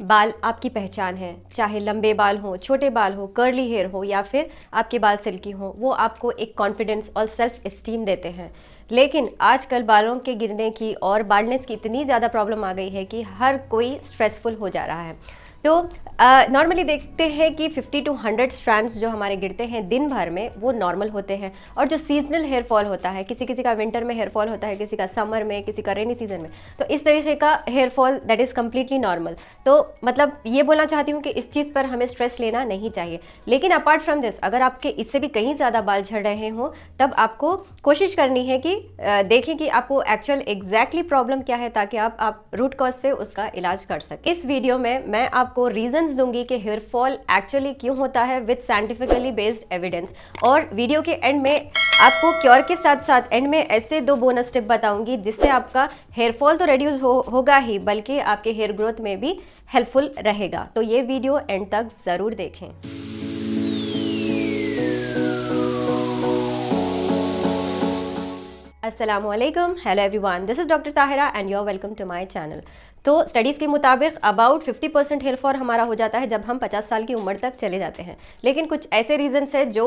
बाल आपकी पहचान है चाहे लंबे बाल हो छोटे बाल हो कर्ली हेयर हो या फिर आपके बाल सिल्की हो वो आपको एक कॉन्फिडेंस और सेल्फ इस्टीम देते हैं लेकिन आजकल बालों के गिरने की और बाल्डनेस की इतनी ज़्यादा प्रॉब्लम आ गई है कि हर कोई स्ट्रेसफुल हो जा रहा है तो नॉर्मली देखते हैं कि 50 टू 100 स्ट्रैंड्स जो हमारे गिरते हैं दिन भर में वो नॉर्मल होते हैं और जो सीजनल हेयर फॉल होता है किसी किसी का विंटर में हेयर फॉल होता है किसी का समर में किसी का रेनी सीजन में तो इस तरीके का hair fall that is completely normal तो मतलब ये बोलना चाहती हूँ कि इस चीज़ पर हमें स्ट्रेस लेना नहीं चाहिए लेकिन अपार्ट फ्रॉम दिस अगर आपके इससे भी कहीं ज़्यादा बाल झड़ रहे हों तब आपको कोशिश करनी है कि देखें कि आपको एक्चुअल एग्जैक्टली प्रॉब्लम क्या है ताकि आप, रूट कॉज से उसका इलाज कर सकें इस वीडियो में मैं आप आपको रीजंस दूंगी कि हेयर फॉल एक्चुअली क्यों होता है विथ साइंटिफिकली बेस्ड एविडेंस और वीडियो के एंड में आपको क्योर के साथ साथ एंड में ऐसे दो बोनस टिप बताऊंगी जिससे आपका हेयर फॉल तो रेड्यूस हो, होगा ही बल्कि आपके हेयर ग्रोथ में भी हेल्पफुल रहेगा तो ये वीडियो एंड तक ज़रूर देखें असलम Assalamu everyone this is doctor Tahira and you are welcome to my channel तो स्टडीज़ के मुताबिक अबाउट 50 परसेंट हेयर फॉल हमारा हो जाता है जब हम 50 साल की उम्र तक चले जाते हैं लेकिन कुछ ऐसे रीजन्स हैं जो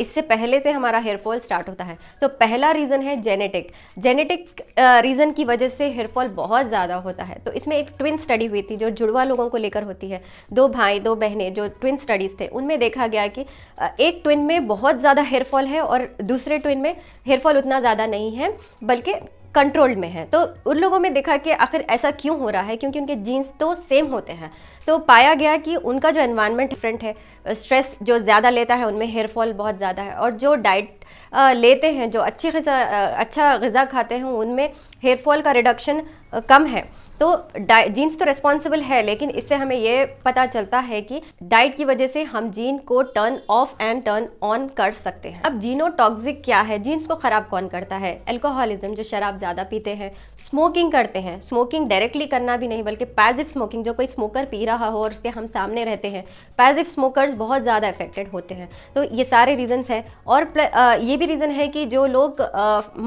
इससे पहले से हमारा हेयर फॉल स्टार्ट होता है तो पहला रीज़न है जेनेटिक जेनेटिक रीज़न की वजह से हेयर फॉल बहुत ज़्यादा होता है तो इसमें एक ट्विन स्टडी हुई थी जो जुड़वा लोगों को लेकर होती है दो भाई दो बहनें जो ट्विन स्टडीज़ थे उनमें देखा गया कि एक ट्विन में बहुत ज़्यादा हेयरफॉल है और दूसरे ट्विन में हेयरफॉल उतना ज़्यादा नहीं है बल्कि कंट्रोल में है तो उन लोगों में देखा कि आखिर ऐसा क्यों हो रहा है क्योंकि उनके जीन्स तो सेम होते हैं तो पाया गया कि उनका जो एनवायरनमेंट डिफरेंट है स्ट्रेस जो ज़्यादा लेता है उनमें हेयर फॉल बहुत ज़्यादा है और जो डाइट लेते हैं जो अच्छी अच्छा गज़ा खाते हैं उनमें हेयर फॉल का रिडक्शन कम है तो जीन्स तो रेस्पॉन्सिबल है लेकिन इससे हमें ये पता चलता है कि डाइट की वजह से हम जीन को turn off and turn on कर सकते हैं अब जीनो टॉक्सिक क्या है जीन्स को खराब कौन करता है एल्कोहलिज्म जो शराब ज़्यादा पीते हैं स्मोकिंग करते हैं स्मोकिंग डायरेक्टली करना भी नहीं बल्कि पैजिव स्मोकिंग जो कोई स्मोकर पी रहा हो और उसके हम सामने रहते हैं पैजिव स्मोकर्स बहुत ज़्यादा अफेक्टेड होते हैं तो ये सारे रीजन्स हैं और ये भी रीज़न है कि जो लोग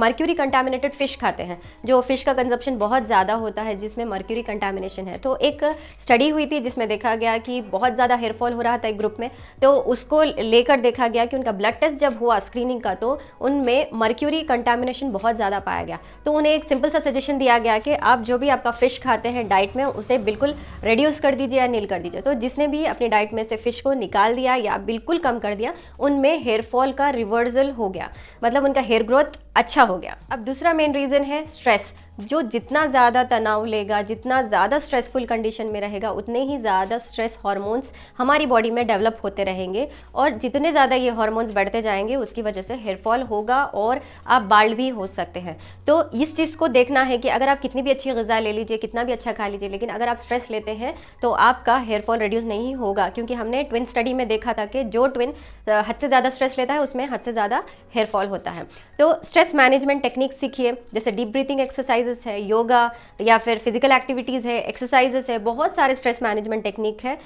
मर्क्यूरी कंटामिनेटेड फ़िश खाते हैं जो फ़िश का कंजप्शन बहुत ज़्यादा होता है जिसमें जिसमें मर्क्यूरी कंटामिनेशन है तो एक स्टडी हुई थी जिसमें देखा गया कि बहुत ज़्यादा हेयरफॉल हो रहा था एक ग्रुप में तो उसको लेकर देखा गया कि उनका ब्लड टेस्ट जब हुआ स्क्रीनिंग का तो उनमें मर्क्यूरी कंटामिनेशन बहुत ज़्यादा पाया गया तो उन्हें एक सिंपल सा सजेशन दिया गया कि आप जो भी आपका फ़िश खाते हैं डाइट में उसे बिल्कुल रिड्यूस कर दीजिए या नील कर दीजिए तो जिसने भी अपनी डाइट में से फ़िश को निकाल दिया या बिल्कुल कम कर दिया उनमें हेयरफॉल का रिवर्सल हो गया मतलब उनका हेयर ग्रोथ अच्छा हो गया अब दूसरा मेन रीज़न है स्ट्रेस जो जितना ज़्यादा तनाव लेगा जितना ज़्यादा स्ट्रेसफुल कंडीशन में रहेगा उतने ही ज़्यादा स्ट्रेस हॉर्मोन्स हमारी बॉडी में डेवलप होते रहेंगे और जितने ज़्यादा ये हार्मोन्स बढ़ते जाएंगे उसकी वजह से हेयरफॉल होगा और आप बाल्ड भी हो सकते हैं तो इस चीज़ को देखना है कि अगर आप कितनी भी अच्छी गज़ा ले लीजिए कितना भी अच्छा खा लीजिए लेकिन अगर आप स्ट्रेस लेते हैं तो आपका हेयरफॉल रिड्यूस नहीं होगा क्योंकि हमने ट्विन स्टडी में देखा था कि जो ट्विन हद से ज़्यादा स्ट्रेस लेता है उसमें हद से ज़्यादा हेयरफॉल होता है तो स्ट्रेस मैनेजमेंट टेक्निक सीखिए जैसे डीप ब्रीथिंग एक्सरसाइज एक्सरसाइजेस है योगा या फिर फिजिकल एक्टिविटीज़ है एक्सरसाइजेस है बहुत सारे स्ट्रेस मैनेजमेंट टेक्निक है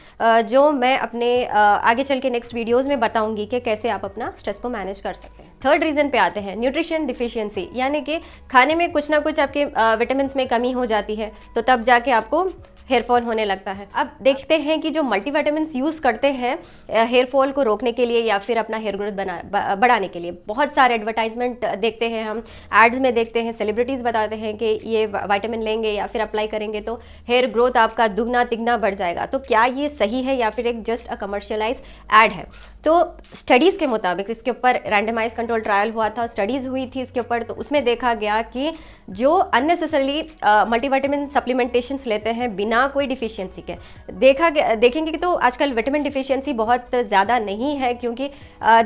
जो मैं अपने आगे चल के नेक्स्ट वीडियोज़ में बताऊंगी कि कैसे आप अपना स्ट्रेस को मैनेज कर सकते हैं थर्ड रीज़न पे आते हैं न्यूट्रिशन डिफिशियंसी यानी कि खाने में कुछ ना कुछ आपके विटामिन में कमी हो जाती है तो तब जाके आपको हेयर फॉल होने लगता है अब देखते हैं कि जो मल्टीवाइटामिन यूज़ करते हैं हेयर फॉल को रोकने के लिए या फिर अपना हेयर ग्रोथ बना बढ़ाने के लिए बहुत सारे एडवर्टाइजमेंट देखते हैं हम एड्स में देखते हैं सेलिब्रिटीज़ बताते हैं कि ये वाइटामिन लेंगे या फिर अप्लाई करेंगे तो हेयर ग्रोथ आपका दुगना तिगना बढ़ जाएगा तो क्या ये सही है या फिर एक जस्ट अ कमर्शलाइज एड है तो स्टडीज़ के मुताबिक इसके ऊपर रैंडमाइज कंट्रोल ट्रायल हुआ था स्टडीज़ हुई थी इसके ऊपर तो उसमें देखा गया कि जो अननेसेसरली मल्टीवाइटामिन सप्लीमेंटेशन लेते हैं बिना ना कोई डिफिशियंसी के देखा देखेंगे कि तो आजकल विटामिन डिफिशियंसी बहुत ज़्यादा नहीं है क्योंकि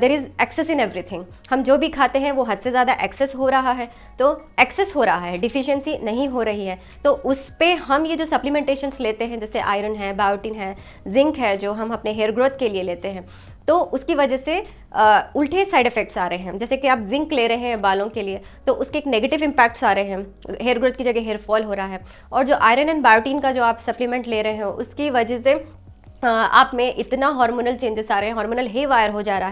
there is excess in everything हम जो भी खाते हैं वो हद से ज़्यादा एक्सेस हो रहा है तो एक्सेस हो रहा है डिफिशियंसी नहीं हो रही है तो उस पर हम ये जो सप्लीमेंटेशंस लेते हैं जैसे आयरन है बायोटिन है जिंक है जो हम अपने हेयर ग्रोथ के लिए लेते हैं तो उसकी वजह से आ, उल्टे साइड इफेक्ट्स आ रहे हैं जैसे कि आप जिंक ले रहे हैं बालों के लिए तो उसके एक नेगेटिव इम्पैक्ट्स आ रहे हैं हेयर ग्रोथ की जगह हेयर फॉल हो रहा है और जो आयरन एंड बायोटीन का जो आप सप्लीमेंट ले रहे हो उसकी वजह से आप में इतना हार्मोनल चेंजेस आ रहे हैं हार्मोनल हे वायर हो जा रहा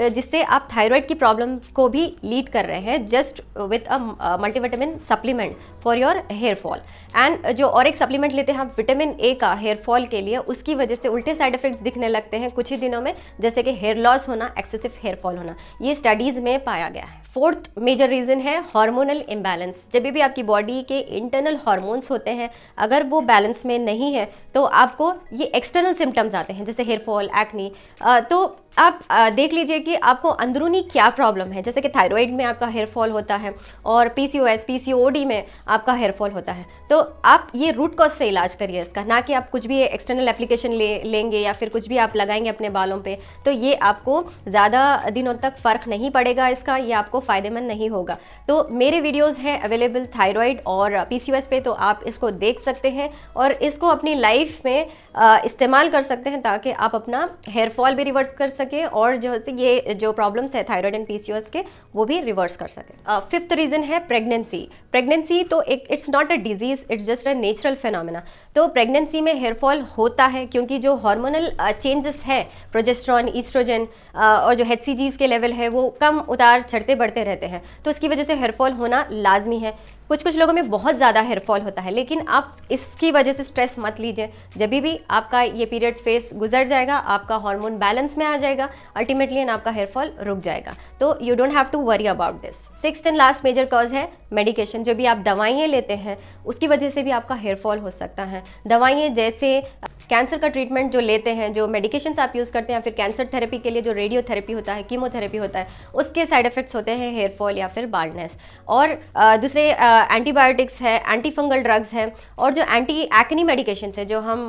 है जिससे आप थायराइड की प्रॉब्लम को भी लीड कर रहे हैं just with a multivitamin supplement for your hair fall and जो और एक सप्लीमेंट लेते हैं आप विटामिन ए का हेयर फॉल के लिए उसकी वजह से उल्टे साइड इफेक्ट्स दिखने लगते हैं कुछ ही दिनों में जैसे कि हेयर लॉस होना एक्सेसिव हेयर फॉल होना ये स्टडीज़ में पाया गया है फोर्थ मेजर रीज़न है हार्मोनल इम्बैलेंस जब भी आपकी बॉडी के इंटरनल हार्मोन्स होते हैं अगर वो बैलेंस में नहीं है तो आपको ये एक्सटर्नल सिम्टम्स आते हैं जैसे हेयर फॉल एक्नी तो आप देख लीजिए कि आपको अंदरूनी क्या प्रॉब्लम है जैसे कि थायराइड में आपका हेयर फॉल होता है और पीसीओएस पीसीओडी में आपका हेयरफॉल होता है तो आप ये रूट कॉज से इलाज करिए इसका ना कि आप कुछ भी एक्सटर्नल एप्लीकेशन ले लेंगे या फिर कुछ भी आप लगाएंगे अपने बालों पे तो ये आपको ज़्यादा दिनों तक फ़र्क नहीं पड़ेगा इसका ये आपको फ़ायदेमंद नहीं होगा तो मेरे वीडियोज़ हैं अवेलेबल थायरॉयड और पी पे तो आप इसको देख सकते हैं और इसको अपनी लाइफ में इस्तेमाल कर सकते हैं ताकि आप अपना हेयरफॉल भी रिवर्स कर सकें और जो है ये जो प्रॉब्लम्स है थायरॉयड एंड पी के वो भी रिवर्स कर सकें फिफ्थ रीज़न है प्रेगनेंसी प्रेगनेंसी तो एक it's not a disease it's just a natural phenomena तो प्रेगनेंसी में हेयर फॉल होता है क्योंकि जो हार्मोनल चेंजेस uh, हैं प्रोजेस्ट्रॉन ईस्ट्रोजन uh, और जो एच के लेवल है वो कम उतार चढ़ते बढ़ते रहते हैं तो उसकी वजह से हेयर फॉल होना लाजमी है कुछ कुछ लोगों में बहुत ज़्यादा हेयरफॉल होता है लेकिन आप इसकी वजह से स्ट्रेस मत लीजिए जब भी आपका ये पीरियड फेस गुजर जाएगा आपका हार्मोन बैलेंस में आ जाएगा अल्टीमेटली एंड आपका हेयरफॉल रुक जाएगा तो you don't have to worry about this six and last major cause है मेडिकेशन जो भी आप दवाइयाँ लेते हैं उसकी वजह से भी आपका हेयरफॉल हो सकता है दवाइयाँ जैसे कैंसर का ट्रीटमेंट जो लेते हैं जो मेडिकेशंस आप यूज़ करते हैं फिर कैंसर थेरेपी के लिए जो रेडियोथेरेपी होता है कीमोथेरेपी होता है उसके साइड इफेक्ट्स होते हैं हेयर फॉल या फिर बाल्डनेस और दूसरे एंटीबायोटिक्स हैं एंटी फंगल ड्रग्स हैं और जो एंटी एक्नी मेडिकेशन है जो हम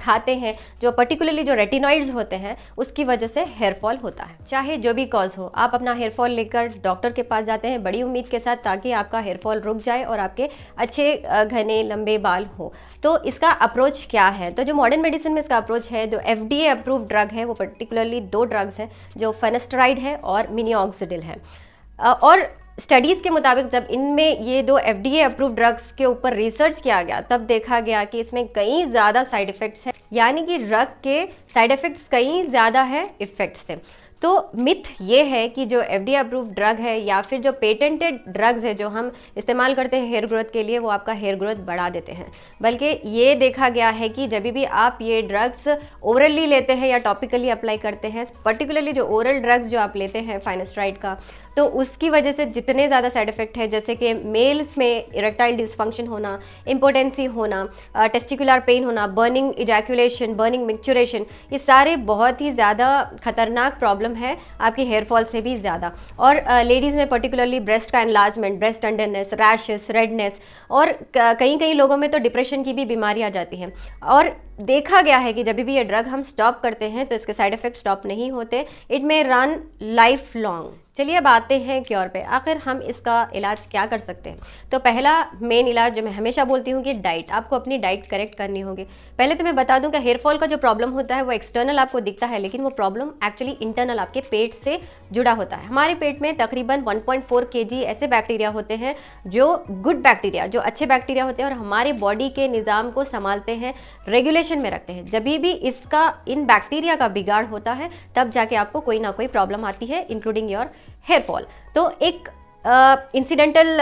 खाते हैं जो पर्टिकुलरली जो रेटिनॉइड्स होते हैं उसकी वजह से हेयर फॉल होता है चाहे जो भी कॉज हो आप अपना हेयर फॉल लेकर डॉक्टर के पास जाते हैं बड़ी उम्मीद के साथ ताकि आपका हेयर फॉल रुक जाए और आपके अच्छे घने लंबे बाल हो तो इसका अप्रोच क्या है तो जो मॉडर्न मेडिसिन में इसका अप्रोच है जो एफ अप्रूव ड्रग है वो पर्टिकुलरली दो ड्रग्स हैं जो फेनेस्टराइड है और मिनिऑक्सिडिल है और स्टडीज़ के मुताबिक जब इनमें ये दो एफ डी अप्रूव ड्रग्स के ऊपर रिसर्च किया गया तब देखा गया कि इसमें कई ज़्यादा साइड इफ़ेक्ट्स हैं यानी कि ड्रग के साइड इफ़ेक्ट्स कई ज़्यादा है इफ़ेक्ट्स से तो मिथ ये है कि जो एफ डी अप्रूव ड्रग है या फिर जो पेटेंटेड ड्रग्स है जो हम इस्तेमाल करते हैं हेयर ग्रोथ के लिए वो आपका हेयर ग्रोथ बढ़ा देते हैं बल्कि ये देखा गया है कि जब भी आप ये ड्रग्स ओरली लेते हैं या टॉपिकली अप्लाई करते हैं पर्टिकुलरली जो ओरल ड्रग्स जो आप लेते हैं फाइनेस्ट्राइड का तो उसकी वजह से जितने ज़्यादा साइड इफेक्ट है जैसे कि मेल्स में इरेक्टाइल डिसफंक्शन होना इम्पोटेंसी होना टेस्टिकुलर पेन होना बर्निंग इजैक्यूलेशन बर्निंग मिक्चुरेशन ये सारे बहुत ही ज़्यादा खतरनाक प्रॉब्लम प्रॉब्लम है आपकी हेयर फॉल से भी ज़्यादा और लेडीज़ में पर्टिकुलरली ब्रेस्ट का enlargement breast tenderness rashes redness और कई कई लोगों में तो डिप्रेशन की भी बीमारी आ जाती है और देखा गया है कि जब भी ये ड्रग हम स्टॉप करते हैं तो इसके साइड इफेक्ट स्टॉप नहीं होते it may run lifelong चलिए अब आते हैं क्योर पे आखिर हम इसका इलाज क्या कर सकते हैं तो पहला मेन इलाज जो मैं हमेशा बोलती हूँ कि डाइट आपको अपनी डाइट करेक्ट करनी होगी पहले तो मैं बता दूँ कि हेयर फॉल का जो प्रॉब्लम होता है वो एक्सटर्नल आपको दिखता है लेकिन वो प्रॉब्लम एक्चुअली इंटरनल आपके पेट से जुड़ा होता है हमारे पेट में तकरीबन वन पॉइंट ऐसे बैक्टीरिया होते हैं जो गुड बैक्टीरिया जो अच्छे बैक्टीरिया होते हैं और हमारे बॉडी के निज़ाम को संभालते हैं रेगुलेशन ऑब्जर्वेशन में रखते हैं जब भी इसका इन बैक्टीरिया का बिगाड़ होता है तब जाके आपको कोई ना कोई प्रॉब्लम आती है इंक्लूडिंग योर हेयर फॉल तो एक इंसिडेंटल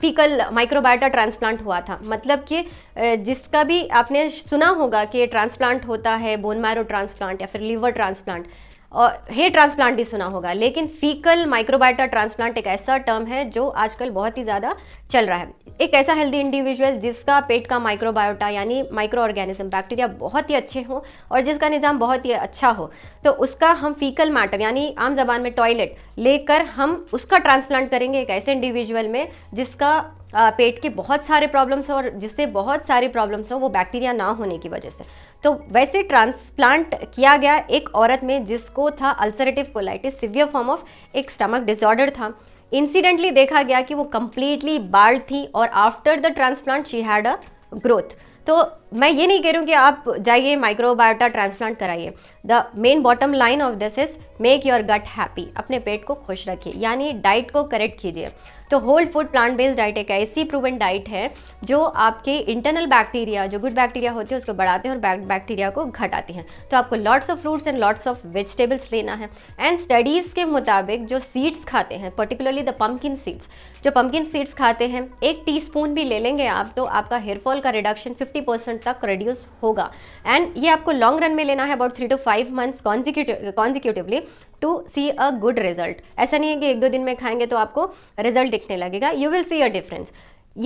फीकल माइक्रोबायोटा ट्रांसप्लांट हुआ था मतलब कि uh, जिसका भी आपने सुना होगा कि ट्रांसप्लांट होता है बोन मैरो ट्रांसप्लांट या फिर लीवर ट्रांसप्लांट हे ट्रांसप्लांट भी सुना होगा लेकिन फीकल माइक्रोबायोटा ट्रांसप्लांट एक ऐसा टर्म है जो आजकल बहुत ही ज़्यादा चल रहा है एक ऐसा हेल्दी इंडिविजुअल जिसका पेट का माइक्रोबायोटा यानी माइक्रो ऑर्गेनिज्म बैक्टीरिया बहुत ही अच्छे हों और जिसका निज़ाम बहुत ही अच्छा हो तो उसका हम फीकल मैटर यानी आम जबान में टॉयलेट लेकर हम उसका ट्रांसप्लांट करेंगे एक ऐसे इंडिविजुअल में जिसका पेट के बहुत सारे प्रॉब्लम्स हो और जिससे बहुत सारी प्रॉब्लम्स हो वो बैक्टीरिया ना होने की वजह से तो वैसे ट्रांसप्लांट किया गया एक औरत में जिसको था ulcerative colitis severe form of एक स्टमक डिसऑर्डर था इंसिडेंटली देखा गया कि वो कम्प्लीटली बाल्ड थी और after the transplant she had a growth तो मैं ये नहीं कह रही हूँ कि आप जाइए माइक्रोबायोटा ट्रांसप्लांट कराइए the main bottom line of this is make your gut happy अपने पेट को खुश रखिए यानी डाइट को करेक्ट कीजिए तो whole food plant based diet एक ऐसी प्रूवन डाइट है जो आपके इंटरनल बैक्टीरिया जो गुड बैक्टीरिया होती है उसको बढ़ाते हैं और बैक्टीरिया को घटाते हैं तो आपको lots of fruits and lots of vegetables लेना है एंड स्टडीज़ के मुताबिक जो सीड्स खाते हैं पर्टिकुलरली द पम्पकिन सीड्स जो पम्पकिन सीड्स खाते हैं एक टी भी ले लेंगे आप तो आपका हेयरफॉल का रिडक्शन फिफ्टी परसेंट परसेंट तक रिड्यूस होगा एंड ये आपको लॉन्ग रन में लेना है about three to five months consecutively to see a good result ऐसा नहीं है कि एक दो दिन में खाएंगे तो आपको रिजल्ट दिखने लगेगा you will see a difference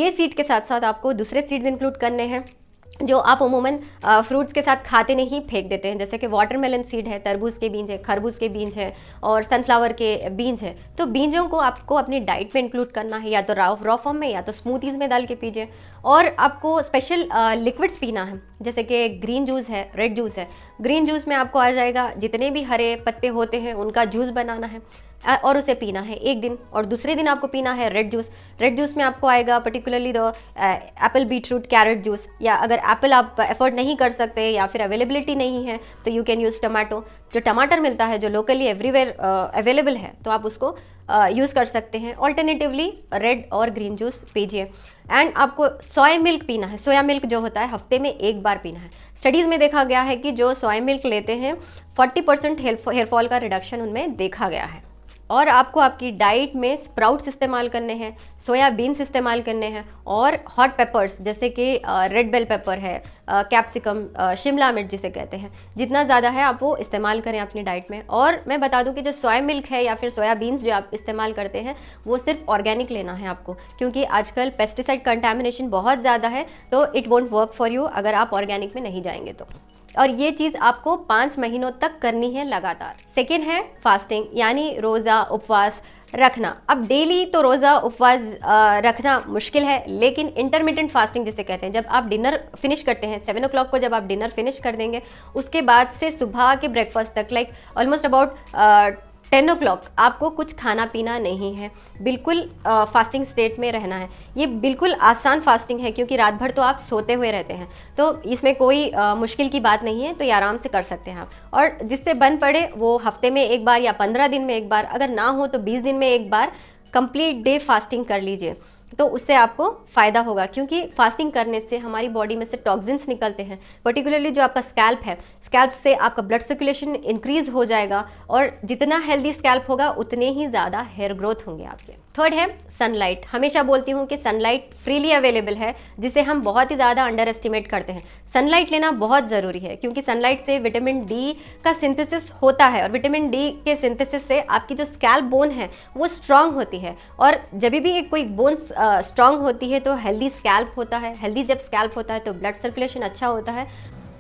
ये सीट के साथ साथ आपको दूसरे सीट्स इंक्लूड करने हैं जो आप उमूमन फ्रूट्स के साथ खाते नहीं फेंक देते हैं जैसे कि वाटरमेलन सीड है तरबूज के बीज है खरबूज के बीज है और सनफ्लावर के बीज है तो बीजों को आपको अपनी डाइट में इंक्लूड करना है या तो रॉ रॉ फॉर्म में या तो स्मूथीज़ में डाल के पीजिए और आपको स्पेशल लिक्विड्स पीना है जैसे कि ग्रीन जूस है रेड जूस है ग्रीन जूस में आपको आ जाएगा जितने भी हरे पत्ते होते हैं उनका जूस बनाना है और उसे पीना है एक दिन और दूसरे दिन आपको पीना है रेड जूस रेड जूस में आपको आएगा particularly the apple root carrot juice या अगर एप्पल आप एफर्ड नहीं कर सकते या फिर अवेलेबिलिटी नहीं है तो यू कैन यूज़ टमाटो जो टमाटर मिलता है जो लोकली एवरीवेयर अवेलेबल है तो आप उसको यूज़ कर सकते हैं ऑल्टरनेटिवली रेड और ग्रीन जूस पीजिए एंड आपको सोया मिल्क पीना है सोया मिल्क जो होता है हफ्ते में एक बार पीना है स्टडीज़ में देखा गया है कि जो सोया मिल्क लेते हैं 40 परसेंट हेयर का रिडक्शन उनमें देखा गया है और आपको आपकी डाइट में स्प्राउट्स इस्तेमाल करने हैं सोयाबीन्स इस्तेमाल करने हैं और हॉट पेपर्स जैसे कि रेड बेल पेपर है कैप्सिकम शिमला मिर्च जिसे कहते हैं जितना ज़्यादा है आप वो इस्तेमाल करें अपनी डाइट में और मैं बता दूं कि जो सोया मिल्क है या फिर सोयाबीन्स जो आप इस्तेमाल करते हैं वो सिर्फ ऑर्गेनिक लेना है आपको क्योंकि आजकल पेस्टिसाइड कंटेमिनेशन बहुत ज़्यादा है तो it won't work for you अगर आप ऑर्गेनिक में नहीं जाएंगे तो और ये चीज़ आपको पाँच महीनों तक करनी है लगातार सेकेंड है फास्टिंग यानी रोज़ा उपवास रखना अब डेली तो रोज़ा उपवास रखना मुश्किल है लेकिन इंटरमीडियंट फास्टिंग जिसे कहते हैं जब आप डिनर फिनिश करते हैं सेवन ओ को जब आप डिनर फिनिश कर देंगे उसके बाद से सुबह के ब्रेकफास्ट तक like almost about ten o'clock आपको कुछ खाना पीना नहीं है बिल्कुल आ, फास्टिंग स्टेट में रहना है ये बिल्कुल आसान फास्टिंग है क्योंकि रात भर तो आप सोते हुए रहते हैं तो इसमें कोई आ, मुश्किल की बात नहीं है तो ये आराम से कर सकते हैं आप और जिससे बन पड़े वो हफ्ते में एक बार या पंद्रह दिन में एक बार अगर ना हो तो बीस दिन में एक बार कंप्लीट डे फास्टिंग कर लीजिए तो उससे आपको फ़ायदा होगा क्योंकि फास्टिंग करने से हमारी बॉडी में से टॉक्सिन्स निकलते हैं पर्टिकुलरली जो आपका स्कैल्प है स्कैल्प से आपका ब्लड सर्कुलेशन इंक्रीज़ हो जाएगा और जितना हेल्दी स्कैल्प होगा उतने ही ज़्यादा हेयर ग्रोथ होंगे आपके थर्ड है सनलाइट हमेशा बोलती हूँ कि सनलाइट फ्रीली अवेलेबल है जिसे हम बहुत ही ज़्यादा अंडर एस्टिमेट करते हैं सनलाइट लेना बहुत ज़रूरी है क्योंकि सनलाइट से विटामिन डी का सिंथेसिस होता है और विटामिन डी के सिंथेसिस से आपकी जो स्कैल्प बोन है वो स्ट्रांग होती है और जब भी एक कोई बोन स्ट्रांग होती है तो हेल्दी स्कैल्प होता है हेल्दी जब स्कैल्प होता है तो ब्लड सर्कुलेशन अच्छा होता है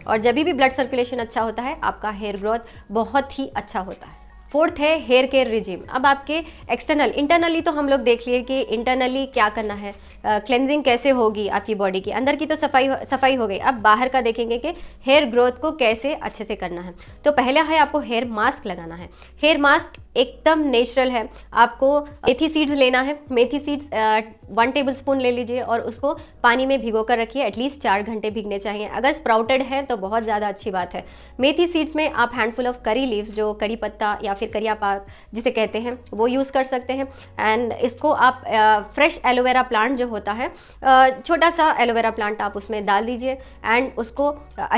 और जब भी ब्लड सर्कुलेशन अच्छा होता है आपका हेयर ग्रोथ बहुत ही अच्छा होता है फोर्थ है हेयर केयर रिजीम अब आपके एक्सटर्नल इंटरनली तो हम लोग देख लिए कि इंटरनली क्या करना है क्लेंजिंग कैसे होगी आपकी बॉडी की अंदर की तो सफाई हो, सफाई हो गई अब बाहर का देखेंगे कि हेयर ग्रोथ को कैसे अच्छे से करना है तो पहला है आपको हेयर मास्क लगाना है हेयर मास्क एकदम नेचुरल है आपको मेथी सीड्स लेना है मेथी सीड्स वन टेबल स्पून ले लीजिए और उसको पानी में भिगो कर रखिए एटलीस्ट चार घंटे भिगने चाहिए अगर स्प्राउटेड हैं तो बहुत ज़्यादा अच्छी बात है मेथी सीड्स में आप हैंडफुल ऑफ करी लीव्स जो करी पत्ता या फिर करिया पाक जिसे कहते हैं वो यूज़ कर सकते हैं एंड इसको आप फ्रेश एलोवेरा प्लांट जो होता है छोटा सा एलोवेरा प्लांट आप उसमें डाल दीजिए एंड उसको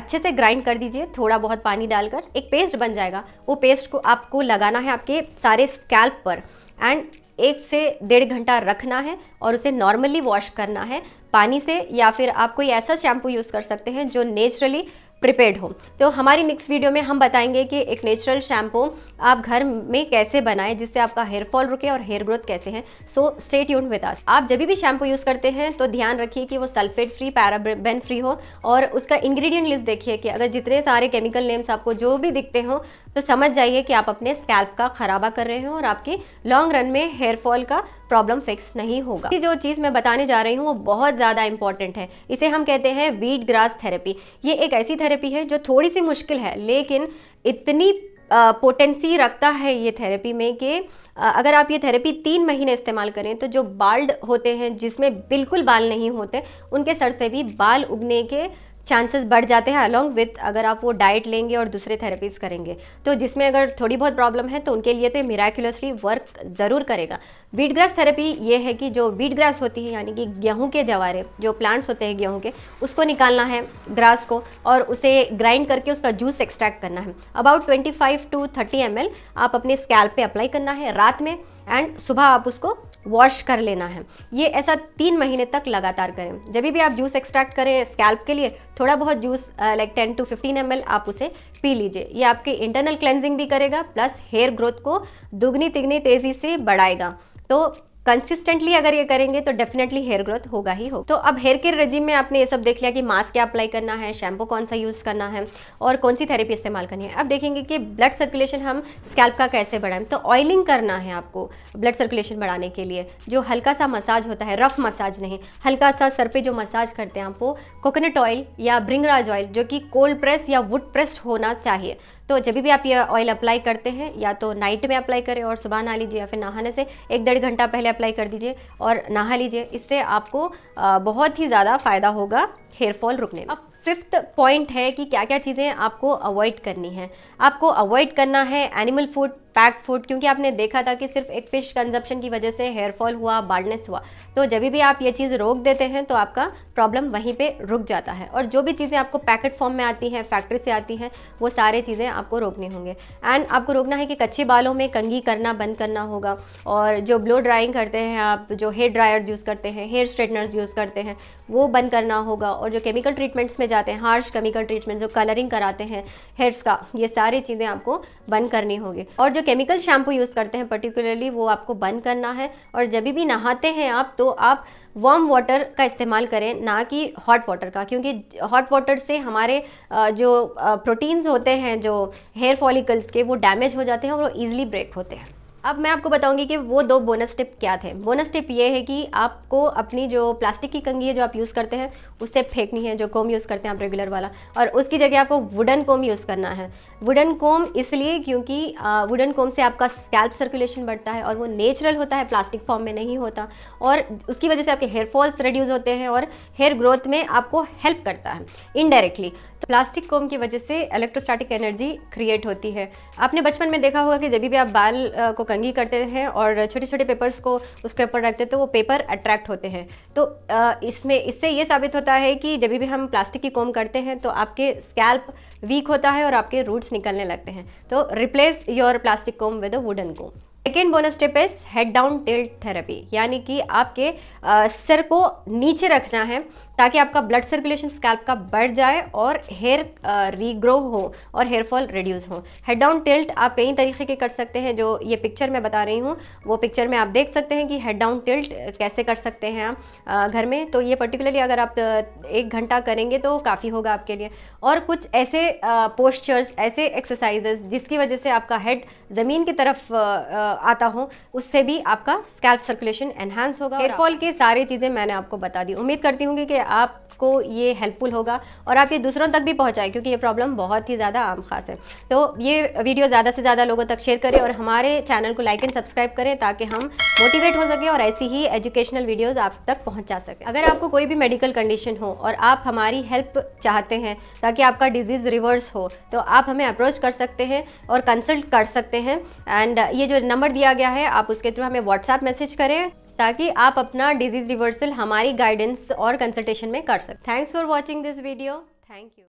अच्छे से ग्राइंड कर दीजिए थोड़ा बहुत पानी डालकर एक पेस्ट बन जाएगा वो पेस्ट को आपको लगाना है आपके सारे स्कैल्प पर एंड एक से डेढ़ घंटा रखना है और उसे नॉर्मली वॉश करना है पानी से या फिर आप कोई ऐसा शैम्पू यूज़ कर सकते हैं जो नेचुरली प्रिपेयर्ड हो तो हमारी नेक्स्ट वीडियो में हम बताएंगे कि एक नेचुरल शैम्पू आप घर में कैसे बनाएं जिससे आपका हेयर फॉल रुके और हेयर ग्रोथ कैसे हैं सो स्टेट यून विद आस आप जब भी शैम्पू यूज़ करते हैं तो ध्यान रखिए कि वो सल्फेट फ्री पैराबेन फ्री हो और उसका इंग्रेडिएंट लिस्ट देखिए कि अगर जितने सारे केमिकल नेम्स आपको जो भी दिखते हों तो समझ जाइए कि आप अपने स्कैल्प का खराबा कर रहे हो और आपकी लॉन्ग रन में हेयरफॉल का प्रॉब्लम फिक्स नहीं होगा जो चीज़ मैं बताने जा रही हूँ वो बहुत ज़्यादा इंपॉर्टेंट है इसे हम कहते हैं वीट ग्रास थेरेपी ये एक ऐसी थेरेपी है जो थोड़ी सी मुश्किल है लेकिन इतनी पोटेंसी रखता है ये थेरेपी में कि अगर आप ये थेरेपी तीन महीने इस्तेमाल करें तो जो बाल्ड होते हैं जिसमें बिल्कुल बाल नहीं होते उनके सर से भी बाल उगने के चांसेस बढ़ जाते हैं अलॉन्ग विथ अगर आप वो डाइट लेंगे और दूसरे थेरेपीज़ करेंगे तो जिसमें अगर थोड़ी बहुत प्रॉब्लम है तो उनके लिए तो ये मिराकुलसली वर्क ज़रूर करेगा वीट ग्रास थेरेपी ये है कि जो वीट ग्रास होती है यानी कि गेहूँ के जवारे जो प्लांट्स होते हैं गेहूँ के उसको निकालना है ग्रास को और उसे ग्राइंड करके उसका जूस एक्सट्रैक्ट करना है about twenty five to thirty M आप अपने स्कैल पर अप्लाई करना है रात में एंड सुबह आप उसको वॉश कर लेना है ये ऐसा तीन महीने तक लगातार करें जब भी आप जूस एक्सट्रैक्ट करें स्कैल्प के लिए थोड़ा बहुत juice like ten to fifteen M आप उसे पी लीजिए ये आपके इंटरनल क्लेंजिंग भी करेगा प्लस हेयर ग्रोथ को दुगनी तिगनी तेज़ी से बढ़ाएगा तो कंसिस्टेंटली अगर ये करेंगे तो डेफिनेटली हेयर ग्रोथ होगा ही हो तो अब हेयर केयर रेजिम में आपने ये सब देख लिया कि मास्क क्या अप्लाई करना है शैम्पू कौन सा यूज़ करना है और कौन सी थेरेपी इस्तेमाल करनी है अब देखेंगे कि ब्लड सर्कुलेशन हम स्कैल्प का कैसे बढ़ाएं तो ऑयलिंग करना है आपको ब्लड सर्कुलेशन बढ़ाने के लिए जो हल्का सा मसाज होता है रफ मसाज नहीं हल्का सा सर पर जो मसाज करते हैं आपको कोकोनट ऑयल या ब्रिंगराज ऑयल जो कि कोल्ड प्रेस या वुड प्रेस्ड होना चाहिए तो जब भी आप ये ऑयल अप्लाई करते हैं या तो नाइट में अप्लाई करें और सुबह नहा लीजिए या फिर नहाने से एक डेढ़ घंटा पहले अप्लाई कर दीजिए और नहा लीजिए इससे आपको बहुत ही ज़्यादा फ़ायदा होगा हेयर फॉल रुकने में अब फिफ्थ पॉइंट है कि क्या क्या चीज़ें आपको अवॉइड करनी है आपको अवॉइड करना है एनिमल फूड पैक्ड फूड क्योंकि आपने देखा था कि सिर्फ एक फिश कंजप्शन की वजह से हेयर फॉल हुआ बार्डनेस हुआ तो जब भी आप ये चीज़ रोक देते हैं तो आपका प्रॉब्लम वहीं पर रुक जाता है और जो भी चीज़ें आपको पैकेट फॉर्म में आती हैं फैक्ट्री से आती हैं वो सारे चीज़ें आपको रोकनी होंगे एंड आपको रोकना है कि कच्चे बालों में कंगी करना बंद करना होगा और जो ब्लो ड्राइंग करते हैं आप जो हेयर ड्रायर यूज़ करते हैं हेयर स्ट्रेटनर्स यूज़ करते हैं वो बंद करना होगा और जो केमिकल ट्रीटमेंट्स में जाते हैं हार्श केमिकल ट्रीटमेंट जो कलरिंग कराते हैं हेयर्स का ये सारी चीज़ें आपको बंद करनी होगी और जो केमिकल शैम्पू यूज़ करते हैं पर्टिकुलरली वो आपको बंद करना है और जब भी नहाते हैं आप तो आप वार्म वाटर का इस्तेमाल करें ना कि हॉट वाटर का क्योंकि हॉट वाटर से हमारे जो प्रोटीन्स होते हैं जो हेयर फॉलिकल्स के वो डैमेज हो जाते हैं और वो ईजिली ब्रेक होते हैं अब मैं आपको बताऊंगी कि वो दो बोनस टिप क्या थे बोनस टिप ये है कि आपको अपनी जो प्लास्टिक की कंगी है जो आप यूज़ करते हैं उससे फेंकनी है जो कोम यूज़ करते हैं आप रेगुलर वाला और उसकी जगह आपको वुडन कोम यूज़ करना है वुडन कोम इसलिए क्योंकि वुडन कोम से आपका स्कैल्प सर्कुलेशन बढ़ता है और वो नेचुरल होता है प्लास्टिक फॉर्म में नहीं होता और उसकी वजह से आपके हेयर फॉल्स रिड्यूस होते हैं और हेयर ग्रोथ में आपको हेल्प करता है इनडायरेक्टली तो प्लास्टिक कोम की वजह से इलेक्ट्रोस्टैटिक एनर्जी क्रिएट होती है आपने बचपन में देखा होगा कि जब भी आप बाल को कंघी करते हैं और छोटे छोटे पेपर्स को उसके ऊपर रखते हैं तो वो पेपर अट्रैक्ट होते हैं तो इसमें इससे ये साबित होता है कि जब भी हम प्लास्टिक की कोम करते हैं तो आपके स्कैल्प वीक होता है और आपके रूट्स निकलने लगते हैं तो replace your plastic comb with a wooden comb second bonus step is head down tilt therapy यानी कि आपके आ, सर को नीचे रखना है ताकि आपका ब्लड सर्कुलेशन स्कैल्प का बढ़ जाए और हेयर रीग्रो हो और हेयर फॉल रिड्यूस हो हेड डाउन टिल्ट आप कई तरीके के कर सकते हैं जो ये पिक्चर मैं बता रही हूँ वो पिक्चर में आप देख सकते हैं कि हेड डाउन टिल्ट कैसे कर सकते हैं आप घर में तो ये पर्टिकुलरली अगर आप एक घंटा करेंगे तो काफ़ी होगा आपके लिए और कुछ ऐसे पोस्चर्स ऐसे एक्सरसाइजेस जिसकी वजह से आपका हेड ज़मीन की तरफ आता हो उससे भी आपका स्कैल्प सर्कुलेशन एनहांस होगा हेयर फॉल की सारी चीज़ें मैंने आपको बता दी उम्मीद करती हूँ कि आप आपको ये हेल्पफुल होगा और आप ये दूसरों तक भी पहुँचाएं क्योंकि ये प्रॉब्लम बहुत ही ज़्यादा आम खास है तो ये वीडियो ज़्यादा से ज़्यादा लोगों तक शेयर करें और हमारे चैनल को लाइक एंड सब्सक्राइब करें ताकि हम मोटिवेट हो सकें और ऐसी ही एजुकेशनल वीडियोज़ आप तक पहुँचा सकें अगर आपको कोई भी मेडिकल कंडीशन हो और आप हमारी हेल्प चाहते हैं ताकि आपका डिजीज़ रिवर्स हो तो आप हमें अप्रोच कर सकते हैं और कंसल्ट कर सकते हैं एंड ये जो नंबर नंबर दिया गया है आप उसके थ्रू हमें व्हाट्सएप मैसेज करें ताकि आप अपना डिजीज रिवर्सल हमारी गाइडेंस और कंसल्टेशन में कर सकें thanks for watching this video thank you